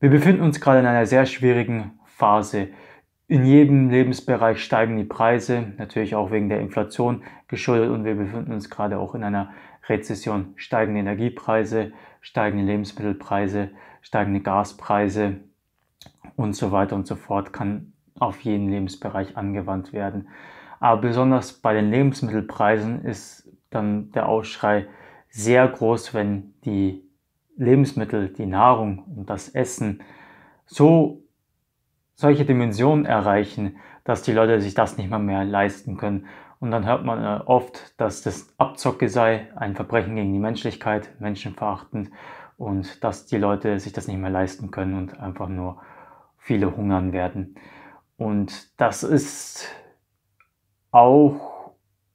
Wir befinden uns gerade in einer sehr schwierigen Phase. In jedem Lebensbereich steigen die Preise, natürlich auch wegen der Inflation geschuldet und wir befinden uns gerade auch in einer Rezession. Steigende Energiepreise, steigende Lebensmittelpreise, steigende Gaspreise und so weiter und so fort kann auf jeden Lebensbereich angewandt werden. Aber besonders bei den Lebensmittelpreisen ist dann der Ausschrei sehr groß, wenn die Lebensmittel, die Nahrung und das Essen so solche Dimensionen erreichen, dass die Leute sich das nicht mal mehr leisten können. Und dann hört man äh, oft, dass das Abzocke sei, ein Verbrechen gegen die Menschlichkeit, menschenverachtend und dass die Leute sich das nicht mehr leisten können und einfach nur viele hungern werden. Und das ist auch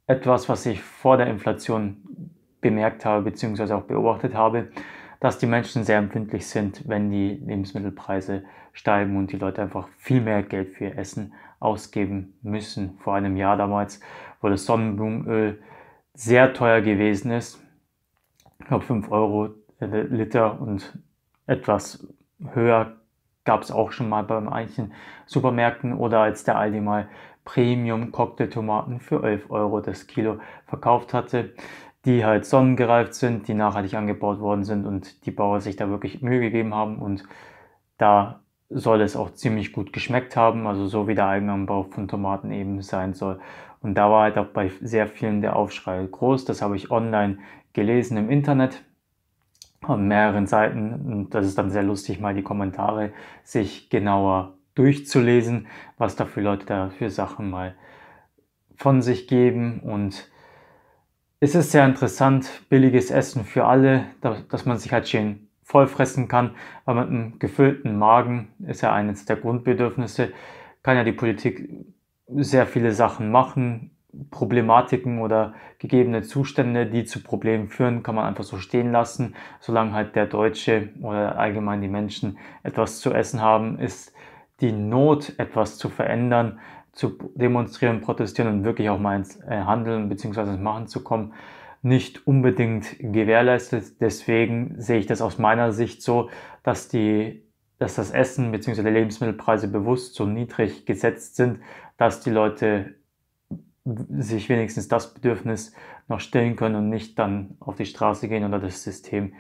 etwas, was ich vor der Inflation bemerkt habe, beziehungsweise auch beobachtet habe, dass die Menschen sehr empfindlich sind, wenn die Lebensmittelpreise steigen und die Leute einfach viel mehr Geld für ihr Essen ausgeben müssen. Vor einem Jahr damals, wo das Sonnenblumenöl sehr teuer gewesen ist, ich glaube 5 Euro Liter und etwas höher gab es auch schon mal bei manchen Supermärkten oder als der Aldi mal Premium Cocktailtomaten für 11 Euro das Kilo verkauft hatte die halt sonnengereift sind, die nachhaltig angebaut worden sind und die Bauer sich da wirklich Mühe gegeben haben und da soll es auch ziemlich gut geschmeckt haben, also so wie der Eigenanbau von Tomaten eben sein soll. Und da war halt auch bei sehr vielen der Aufschrei groß. Das habe ich online gelesen im Internet an mehreren Seiten und das ist dann sehr lustig, mal die Kommentare sich genauer durchzulesen, was da für Leute da für Sachen mal von sich geben und es ist sehr interessant, billiges Essen für alle, dass man sich halt schön vollfressen kann, weil mit einem gefüllten Magen ist ja eines der Grundbedürfnisse, kann ja die Politik sehr viele Sachen machen, Problematiken oder gegebene Zustände, die zu Problemen führen, kann man einfach so stehen lassen. Solange halt der Deutsche oder allgemein die Menschen etwas zu essen haben, ist die Not, etwas zu verändern, zu demonstrieren, protestieren und wirklich auch mal ins äh, Handeln bzw. ins Machen zu kommen, nicht unbedingt gewährleistet. Deswegen sehe ich das aus meiner Sicht so, dass die dass das Essen bzw. Lebensmittelpreise bewusst so niedrig gesetzt sind, dass die Leute sich wenigstens das Bedürfnis noch stellen können und nicht dann auf die Straße gehen oder das System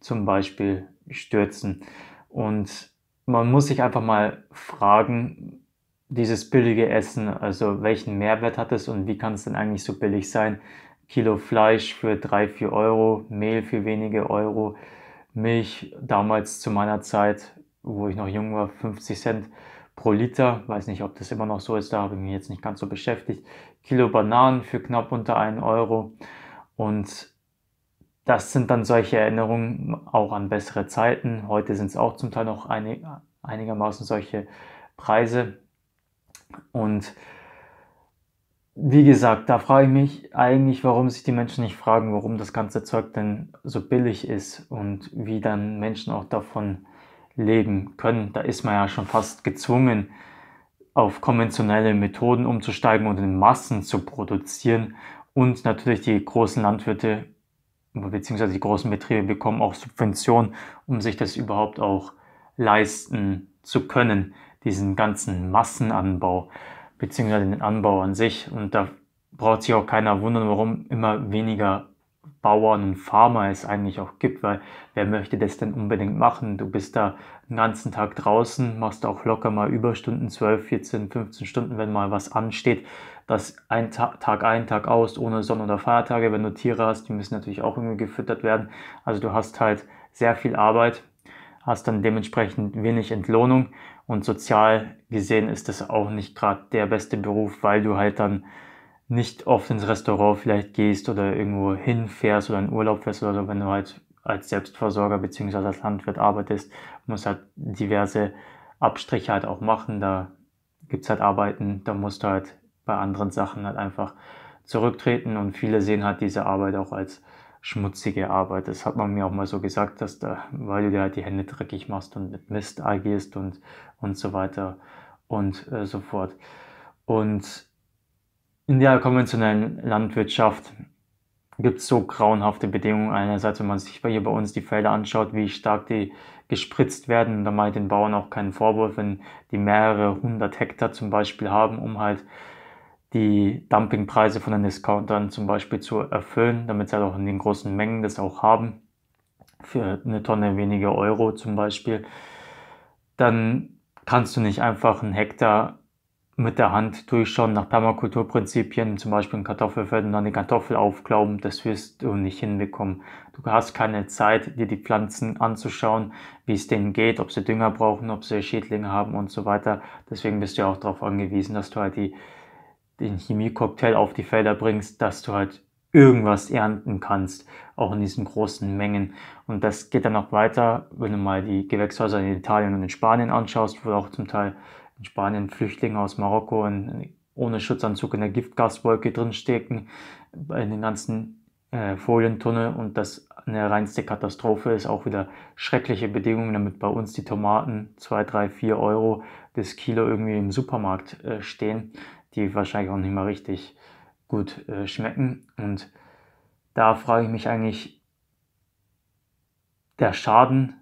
zum Beispiel stürzen. Und man muss sich einfach mal fragen, dieses billige Essen, also welchen Mehrwert hat es und wie kann es denn eigentlich so billig sein? Kilo Fleisch für 3, 4 Euro, Mehl für wenige Euro, Milch damals zu meiner Zeit, wo ich noch jung war, 50 Cent pro Liter. Weiß nicht, ob das immer noch so ist, da habe ich mich jetzt nicht ganz so beschäftigt. Kilo Bananen für knapp unter 1 Euro. Und das sind dann solche Erinnerungen auch an bessere Zeiten. Heute sind es auch zum Teil noch einig, einigermaßen solche Preise. Und wie gesagt, da frage ich mich eigentlich, warum sich die Menschen nicht fragen, warum das ganze Zeug denn so billig ist und wie dann Menschen auch davon leben können. Da ist man ja schon fast gezwungen, auf konventionelle Methoden umzusteigen und in Massen zu produzieren. Und natürlich die großen Landwirte bzw. die großen Betriebe bekommen auch Subventionen, um sich das überhaupt auch leisten zu können diesen ganzen Massenanbau, beziehungsweise den Anbau an sich. Und da braucht sich auch keiner wundern, warum immer weniger Bauern und Farmer es eigentlich auch gibt, weil wer möchte das denn unbedingt machen? Du bist da den ganzen Tag draußen, machst auch locker mal Überstunden, 12, 14, 15 Stunden, wenn mal was ansteht. Das ein Tag, Tag ein, Tag aus, ohne Sonne oder Feiertage. Wenn du Tiere hast, die müssen natürlich auch irgendwie gefüttert werden. Also du hast halt sehr viel Arbeit hast dann dementsprechend wenig Entlohnung und sozial gesehen ist das auch nicht gerade der beste Beruf, weil du halt dann nicht oft ins Restaurant vielleicht gehst oder irgendwo hinfährst oder in Urlaub fährst oder so, wenn du halt als Selbstversorger beziehungsweise als Landwirt arbeitest, musst halt diverse Abstriche halt auch machen, da gibt's halt Arbeiten, da musst du halt bei anderen Sachen halt einfach zurücktreten und viele sehen halt diese Arbeit auch als schmutzige Arbeit. Das hat man mir auch mal so gesagt, dass da, weil du dir halt die Hände dreckig machst und mit Mist agierst und, und so weiter und äh, so fort. Und in der konventionellen Landwirtschaft gibt es so grauenhafte Bedingungen. Einerseits, wenn man sich hier bei uns die Felder anschaut, wie stark die gespritzt werden, und da mache ich den Bauern auch keinen Vorwurf, wenn die mehrere hundert Hektar zum Beispiel haben, um halt die Dumpingpreise von den Discountern zum Beispiel zu erfüllen, damit sie halt auch in den großen Mengen das auch haben, für eine Tonne weniger Euro zum Beispiel, dann kannst du nicht einfach einen Hektar mit der Hand durchschauen nach Permakulturprinzipien, zum Beispiel ein Kartoffelfeld und dann die Kartoffel aufklauben, das wirst du nicht hinbekommen. Du hast keine Zeit, dir die Pflanzen anzuschauen, wie es denen geht, ob sie Dünger brauchen, ob sie Schädlinge haben und so weiter. Deswegen bist du ja auch darauf angewiesen, dass du halt die den Chemiecocktail auf die Felder bringst, dass du halt irgendwas ernten kannst, auch in diesen großen Mengen. Und das geht dann auch weiter, wenn du mal die Gewächshäuser in Italien und in Spanien anschaust, wo auch zum Teil in Spanien Flüchtlinge aus Marokko in, ohne Schutzanzug in der Giftgaswolke drinstecken, in den ganzen äh, Folientunnel und das eine reinste Katastrophe ist, auch wieder schreckliche Bedingungen, damit bei uns die Tomaten 2, 3, 4 Euro das Kilo irgendwie im Supermarkt äh, stehen die wahrscheinlich auch nicht mal richtig gut äh, schmecken. Und da frage ich mich eigentlich, der Schaden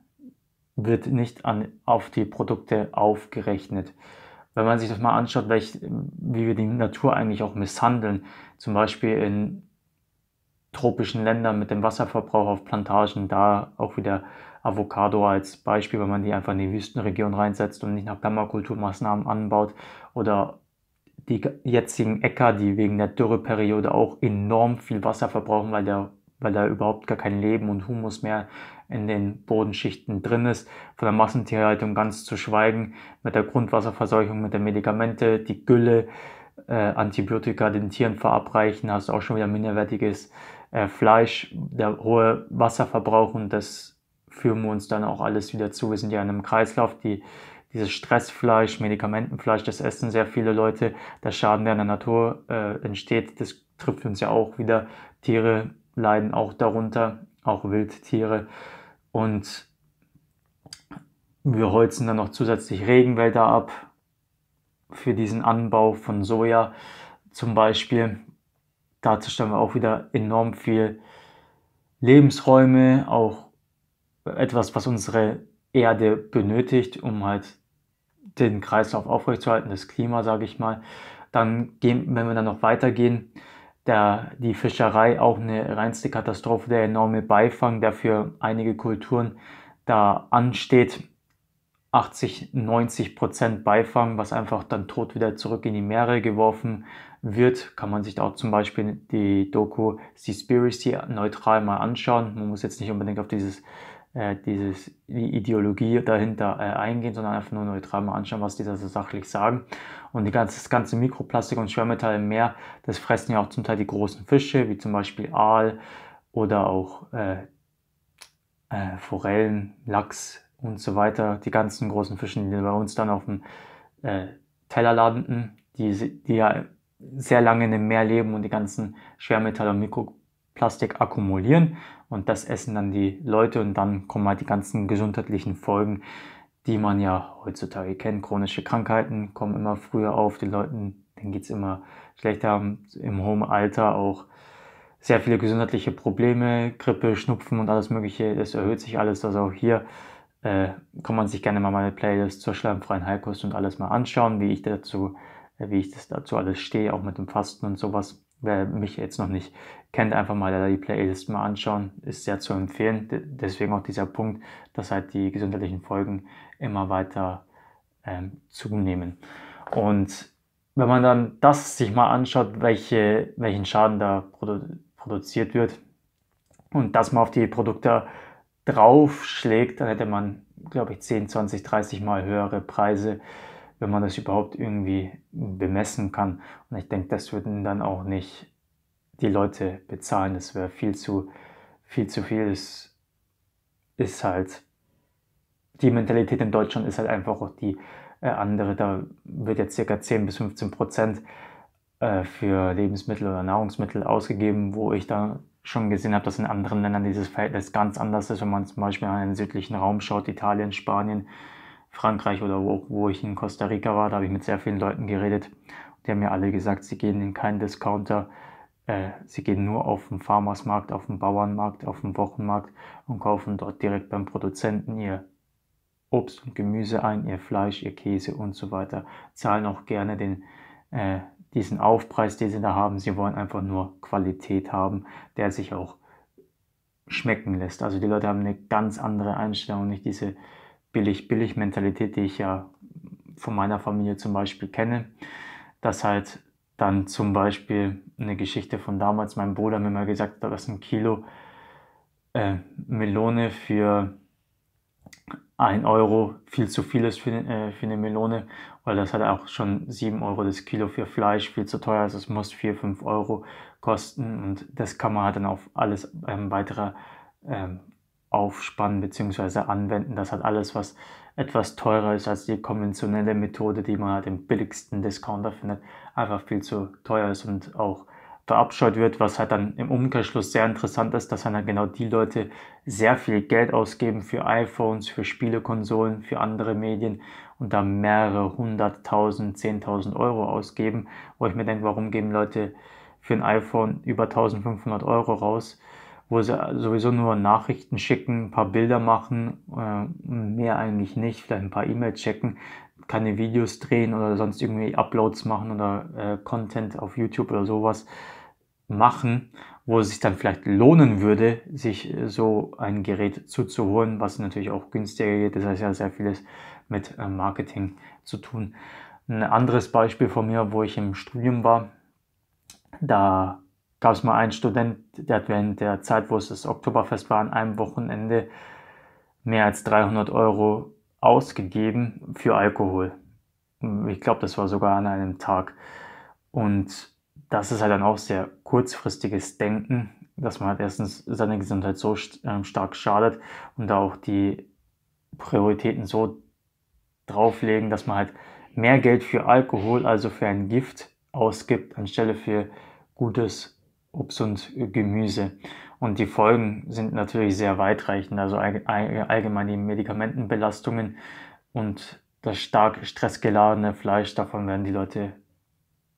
wird nicht an, auf die Produkte aufgerechnet. Wenn man sich das mal anschaut, welch, wie wir die Natur eigentlich auch misshandeln, zum Beispiel in tropischen Ländern mit dem Wasserverbrauch auf Plantagen, da auch wieder Avocado als Beispiel, wenn man die einfach in die Wüstenregion reinsetzt und nicht nach Permakulturmaßnahmen anbaut oder die jetzigen Äcker, die wegen der Dürreperiode auch enorm viel Wasser verbrauchen, weil, der, weil da überhaupt gar kein Leben und Humus mehr in den Bodenschichten drin ist. Von der Massentierhaltung ganz zu schweigen, mit der Grundwasserverseuchung, mit den Medikamente, die Gülle, äh, Antibiotika den Tieren verabreichen, hast du auch schon wieder minderwertiges äh, Fleisch, der hohe Wasserverbrauch und das führen wir uns dann auch alles wieder zu. Wir sind ja in einem Kreislauf, die dieses Stressfleisch, Medikamentenfleisch, das essen sehr viele Leute. Der Schaden, der in der Natur äh, entsteht, das trifft uns ja auch wieder. Tiere leiden auch darunter, auch Wildtiere. Und wir holzen dann noch zusätzlich Regenwälder ab für diesen Anbau von Soja zum Beispiel. Dazu stellen wir auch wieder enorm viel Lebensräume, auch etwas, was unsere Erde benötigt, um halt den Kreislauf aufrechtzuerhalten, das Klima, sage ich mal. Dann gehen, wenn wir dann noch weitergehen, der, die Fischerei auch eine reinste Katastrophe, der enorme Beifang, der für einige Kulturen da ansteht. 80, 90 Prozent Beifang, was einfach dann tot wieder zurück in die Meere geworfen wird. Kann man sich da auch zum Beispiel die Doku Seaspiracy neutral mal anschauen. Man muss jetzt nicht unbedingt auf dieses äh, dieses, die Ideologie dahinter äh, eingehen, sondern einfach nur neutral mal anschauen, was die da so sachlich sagen. Und die ganze, das ganze Mikroplastik und Schwermetall im Meer, das fressen ja auch zum Teil die großen Fische, wie zum Beispiel Aal oder auch äh, äh Forellen, Lachs und so weiter. Die ganzen großen Fische, die bei uns dann auf dem äh, Teller landen, die, die ja sehr lange in dem Meer leben und die ganzen Schwermetalle und Mikroplastik akkumulieren und das essen dann die Leute und dann kommen halt die ganzen gesundheitlichen Folgen, die man ja heutzutage kennt. Chronische Krankheiten kommen immer früher auf, den Leuten, denen geht es immer schlechter, im hohen Alter auch sehr viele gesundheitliche Probleme, Grippe, Schnupfen und alles Mögliche, das erhöht sich alles, also auch hier äh, kann man sich gerne mal meine Playlist zur schleimfreien Heilkost und alles mal anschauen, wie ich dazu, äh, wie ich das dazu alles stehe, auch mit dem Fasten und sowas wer mich jetzt noch nicht kennt, einfach mal die Playlist mal anschauen, ist sehr zu empfehlen. Deswegen auch dieser Punkt, dass halt die gesundheitlichen Folgen immer weiter ähm, zunehmen. Und wenn man dann das sich mal anschaut, welche, welchen Schaden da produ produziert wird und das mal auf die Produkte draufschlägt, dann hätte man, glaube ich, 10, 20, 30 Mal höhere Preise wenn man das überhaupt irgendwie bemessen kann. Und ich denke, das würden dann auch nicht die Leute bezahlen. Das wäre viel zu viel zu viel. Es ist halt die Mentalität in Deutschland ist halt einfach auch die äh, andere. Da wird jetzt ca. 10 bis 15 Prozent äh, für Lebensmittel oder Nahrungsmittel ausgegeben, wo ich da schon gesehen habe, dass in anderen Ländern dieses Verhältnis ganz anders ist, wenn man zum Beispiel an den südlichen Raum schaut, Italien, Spanien, Frankreich oder wo, wo ich in Costa Rica war, da habe ich mit sehr vielen Leuten geredet. Die haben mir alle gesagt, sie gehen in keinen Discounter, äh, sie gehen nur auf den Farmersmarkt, auf den Bauernmarkt, auf den Wochenmarkt und kaufen dort direkt beim Produzenten ihr Obst und Gemüse ein, ihr Fleisch, ihr Käse und so weiter. Zahlen auch gerne den, äh, diesen Aufpreis, den sie da haben. Sie wollen einfach nur Qualität haben, der sich auch schmecken lässt. Also die Leute haben eine ganz andere Einstellung, nicht diese Billig-Billig-Mentalität, die ich ja von meiner Familie zum Beispiel kenne, dass halt dann zum Beispiel eine Geschichte von damals, mein Bruder mir mal gesagt hat, dass ein Kilo äh, Melone für ein Euro viel zu viel ist für, äh, für eine Melone, weil das hat auch schon sieben Euro das Kilo für Fleisch viel zu teuer ist. Also es muss vier fünf Euro kosten und das kann man halt dann auf alles ähm, weitere ähm, aufspannen bzw. anwenden. Das hat alles, was etwas teurer ist als die konventionelle Methode, die man halt im billigsten Discounter findet, einfach viel zu teuer ist und auch verabscheut wird, was halt dann im Umkehrschluss sehr interessant ist, dass dann halt genau die Leute sehr viel Geld ausgeben für iPhones, für Spielekonsolen, für andere Medien und da mehrere hunderttausend, zehntausend Euro ausgeben, wo ich mir denke, warum geben Leute für ein iPhone über 1500 Euro raus? wo sie sowieso nur Nachrichten schicken, ein paar Bilder machen, äh, mehr eigentlich nicht, vielleicht ein paar E-Mails checken, keine Videos drehen oder sonst irgendwie Uploads machen oder äh, Content auf YouTube oder sowas machen, wo es sich dann vielleicht lohnen würde, sich äh, so ein Gerät zuzuholen, was natürlich auch günstiger geht. Das heißt ja sehr vieles mit äh, Marketing zu tun. Ein anderes Beispiel von mir, wo ich im Studium war, da gab es mal einen Student, der hat während der Zeit, wo es das Oktoberfest war, an einem Wochenende mehr als 300 Euro ausgegeben für Alkohol. Ich glaube, das war sogar an einem Tag. Und das ist halt dann auch sehr kurzfristiges Denken, dass man halt erstens seiner Gesundheit so ähm, stark schadet und da auch die Prioritäten so drauflegen, dass man halt mehr Geld für Alkohol, also für ein Gift, ausgibt, anstelle für gutes Obst und Gemüse. Und die Folgen sind natürlich sehr weitreichend, also allgemein die Medikamentenbelastungen und das stark stressgeladene Fleisch, davon werden die Leute,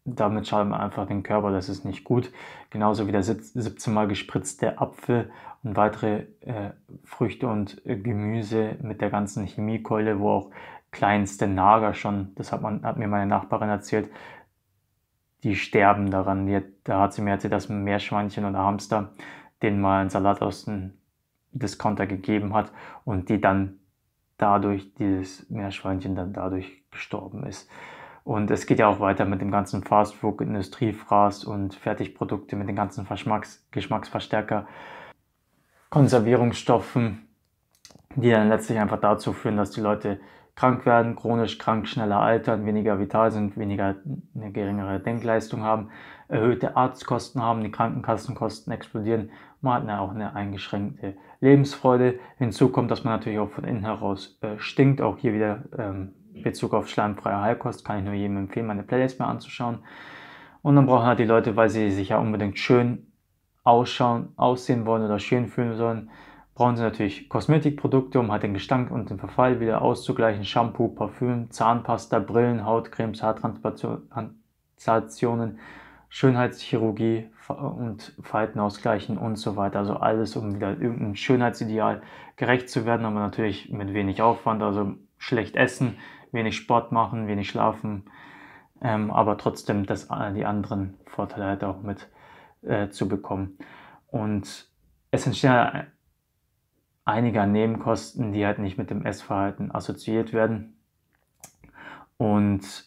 damit schaden wir einfach den Körper, das ist nicht gut. Genauso wie der 17 mal gespritzte Apfel und weitere äh, Früchte und äh, Gemüse mit der ganzen Chemiekeule, wo auch kleinste Nager schon, das hat, man, hat mir meine Nachbarin erzählt, die sterben daran. Die, da hat sie mir erzählt, dass Meerschweinchen oder Hamster den mal einen Salat aus dem Discounter gegeben hat und die dann dadurch, dieses Meerschweinchen dann dadurch gestorben ist. Und es geht ja auch weiter mit dem ganzen Fastfood, Industriefraß und Fertigprodukte, mit den ganzen Verschmacks Geschmacksverstärker, Konservierungsstoffen, die dann letztlich einfach dazu führen, dass die Leute krank werden, chronisch krank, schneller altern, weniger vital sind, weniger eine geringere Denkleistung haben, erhöhte Arztkosten haben, die Krankenkassenkosten explodieren, man hat ja auch eine eingeschränkte Lebensfreude. Hinzu kommt, dass man natürlich auch von innen heraus äh, stinkt, auch hier wieder ähm, Bezug auf schleimfreie Heilkost kann ich nur jedem empfehlen, meine Playlist mal anzuschauen. Und dann brauchen halt die Leute, weil sie sich ja unbedingt schön ausschauen, aussehen wollen oder schön fühlen sollen, brauchen Sie natürlich Kosmetikprodukte, um halt den Gestank und den Verfall wieder auszugleichen. Shampoo, Parfüm, Zahnpasta, Brillen, Hautcremes, Haartransplantationen, Schönheitschirurgie und Falten ausgleichen und so weiter. Also alles, um wieder irgendeinem Schönheitsideal gerecht zu werden, aber natürlich mit wenig Aufwand, also schlecht essen, wenig Sport machen, wenig schlafen, ähm, aber trotzdem das, äh, die anderen Vorteile halt auch mit äh, zu bekommen. Und es entstehen einiger Nebenkosten, die halt nicht mit dem Essverhalten assoziiert werden. Und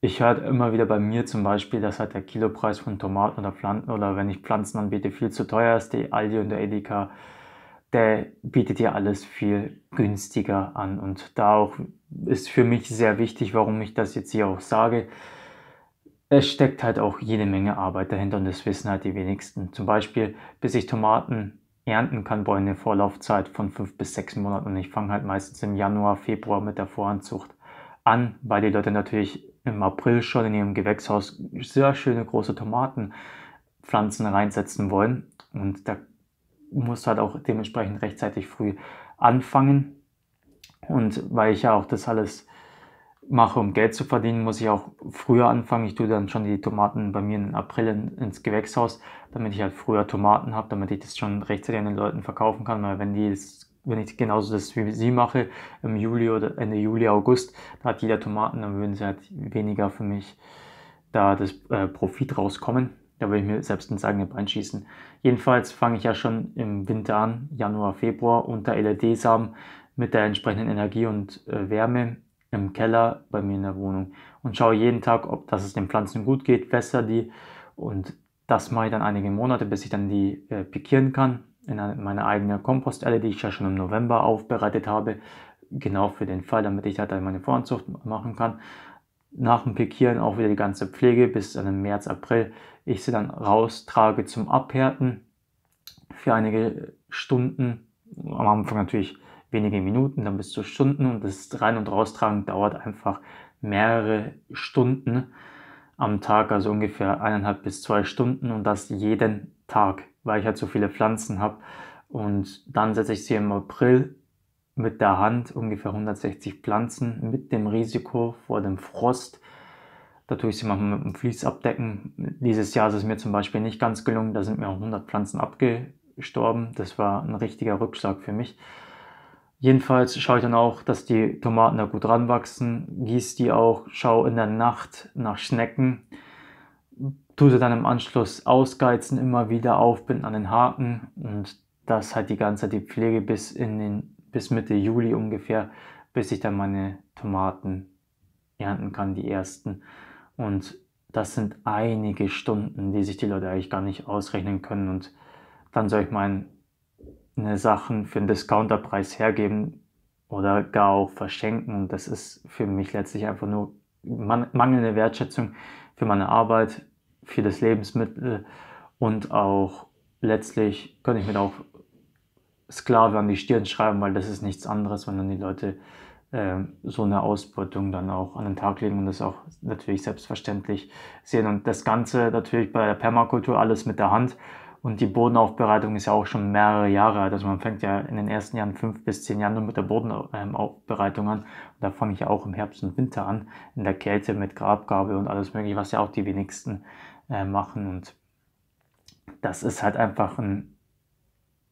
ich höre halt immer wieder bei mir zum Beispiel, dass halt der Kilopreis von Tomaten oder Pflanzen oder wenn ich Pflanzen anbiete, viel zu teuer ist. Die Aldi und der Edeka, der bietet ja alles viel günstiger an. Und da auch ist für mich sehr wichtig, warum ich das jetzt hier auch sage. Es steckt halt auch jede Menge Arbeit dahinter und das wissen halt die wenigsten. Zum Beispiel, bis ich Tomaten Ernten kann Boy eine Vorlaufzeit von fünf bis sechs Monaten und ich fange halt meistens im Januar, Februar mit der Voranzucht an, weil die Leute natürlich im April schon in ihrem Gewächshaus sehr schöne große Tomatenpflanzen reinsetzen wollen und da musst du halt auch dementsprechend rechtzeitig früh anfangen und weil ich ja auch das alles mache, um Geld zu verdienen, muss ich auch früher anfangen. Ich tue dann schon die Tomaten bei mir im April in, ins Gewächshaus, damit ich halt früher Tomaten habe, damit ich das schon rechtzeitig an den Leuten verkaufen kann, weil wenn die das, wenn ich genauso das wie sie mache, im Juli oder Ende Juli, August, da hat jeder Tomaten, dann würden sie halt weniger für mich da das äh, Profit rauskommen. Da würde ich mir selbst ins eigene Bein schießen. Jedenfalls fange ich ja schon im Winter an, Januar, Februar, unter LED-Samen mit der entsprechenden Energie und äh, Wärme im Keller bei mir in der Wohnung und schaue jeden Tag, ob dass es den Pflanzen gut geht, wässer die und das mache ich dann einige Monate, bis ich dann die äh, pikieren kann in meine eigene Kompostelle, die ich ja schon im November aufbereitet habe, genau für den Fall, damit ich halt dann meine Voranzucht machen kann. Nach dem Pikieren auch wieder die ganze Pflege bis dann im März, April. Ich sie dann raustrage zum Abhärten für einige Stunden. Am Anfang natürlich wenige Minuten, dann bis zu Stunden und das Rein- und Raustragen dauert einfach mehrere Stunden am Tag, also ungefähr eineinhalb bis zwei Stunden und das jeden Tag, weil ich halt so viele Pflanzen habe. Und dann setze ich sie im April mit der Hand, ungefähr 160 Pflanzen, mit dem Risiko vor dem Frost. Da tue ich sie manchmal mit dem Fließ abdecken. Dieses Jahr ist es mir zum Beispiel nicht ganz gelungen, da sind mir 100 Pflanzen abgestorben. Das war ein richtiger Rückschlag für mich. Jedenfalls schaue ich dann auch, dass die Tomaten da gut ranwachsen, gieße die auch, schaue in der Nacht nach Schnecken, tue sie dann im Anschluss ausgeizen, immer wieder aufbinden an den Haken und das halt die ganze Zeit die Pflege bis in den bis Mitte Juli ungefähr, bis ich dann meine Tomaten ernten kann, die ersten. Und das sind einige Stunden, die sich die Leute eigentlich gar nicht ausrechnen können. Und dann soll ich meinen Sachen für einen Discounterpreis hergeben oder gar auch verschenken. das ist für mich letztlich einfach nur mangelnde Wertschätzung für meine Arbeit, für das Lebensmittel und auch letztlich könnte ich mir auch Sklave an die Stirn schreiben, weil das ist nichts anderes, wenn dann die Leute äh, so eine Ausbeutung dann auch an den Tag legen und das auch natürlich selbstverständlich sehen. Und das Ganze natürlich bei der Permakultur alles mit der Hand und die Bodenaufbereitung ist ja auch schon mehrere Jahre alt. Also man fängt ja in den ersten Jahren fünf bis zehn Jahren nur mit der Bodenaufbereitung an. Und da fange ich auch im Herbst und Winter an, in der Kälte mit Grabgabel und alles mögliche, was ja auch die wenigsten äh, machen. Und das ist halt einfach ein,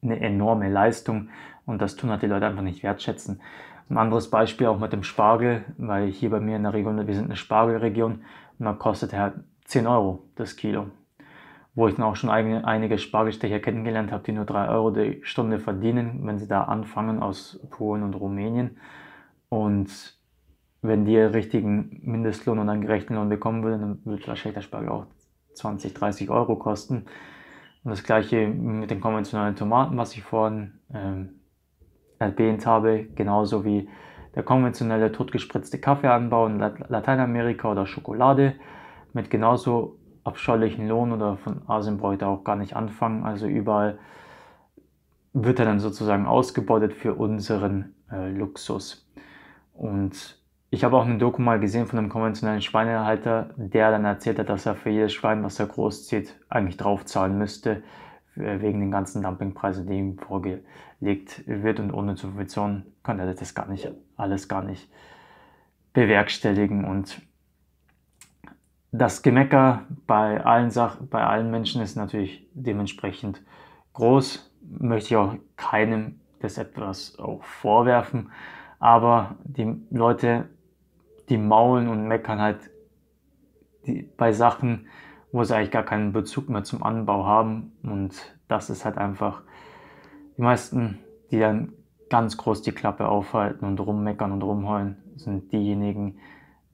eine enorme Leistung und das tun halt die Leute einfach nicht wertschätzen. Ein anderes Beispiel auch mit dem Spargel, weil hier bei mir in der Region, wir sind eine Spargelregion und da kostet er halt 10 Euro das Kilo wo ich dann auch schon ein, einige Spargelstecher kennengelernt habe, die nur 3 Euro die Stunde verdienen, wenn sie da anfangen aus Polen und Rumänien. Und wenn die richtigen Mindestlohn und einen gerechten Lohn bekommen würden, dann würde wahrscheinlich der Spargel auch 20, 30 Euro kosten. Und das gleiche mit den konventionellen Tomaten, was ich vorhin ähm, erwähnt habe, genauso wie der konventionelle totgespritzte Kaffeeanbau in Lateinamerika oder Schokolade mit genauso abscheulichen Lohn oder von Asien brauche ich da auch gar nicht anfangen. Also überall wird er dann sozusagen ausgebeutet für unseren äh, Luxus. Und ich habe auch eine Doku mal gesehen von einem konventionellen Schweinehalter, der dann erzählt hat, dass er für jedes Schwein, was er großzieht, eigentlich draufzahlen müsste, äh, wegen den ganzen Dumpingpreisen, die ihm vorgelegt wird. Und ohne Subvention kann er das gar nicht, alles gar nicht bewerkstelligen. Und das Gemecker bei allen, Sachen, bei allen Menschen ist natürlich dementsprechend groß. Möchte ich auch keinem das etwas auch vorwerfen. Aber die Leute, die maulen und meckern halt die, bei Sachen, wo sie eigentlich gar keinen Bezug mehr zum Anbau haben. Und das ist halt einfach die meisten, die dann ganz groß die Klappe aufhalten und rummeckern und rumheulen, sind diejenigen,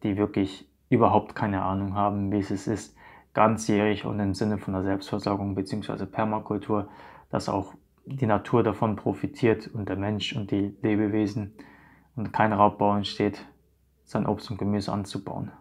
die wirklich überhaupt keine Ahnung haben, wie es ist, ganzjährig und im Sinne von der Selbstversorgung bzw. Permakultur, dass auch die Natur davon profitiert und der Mensch und die Lebewesen und kein Raubbau entsteht, sein Obst und Gemüse anzubauen.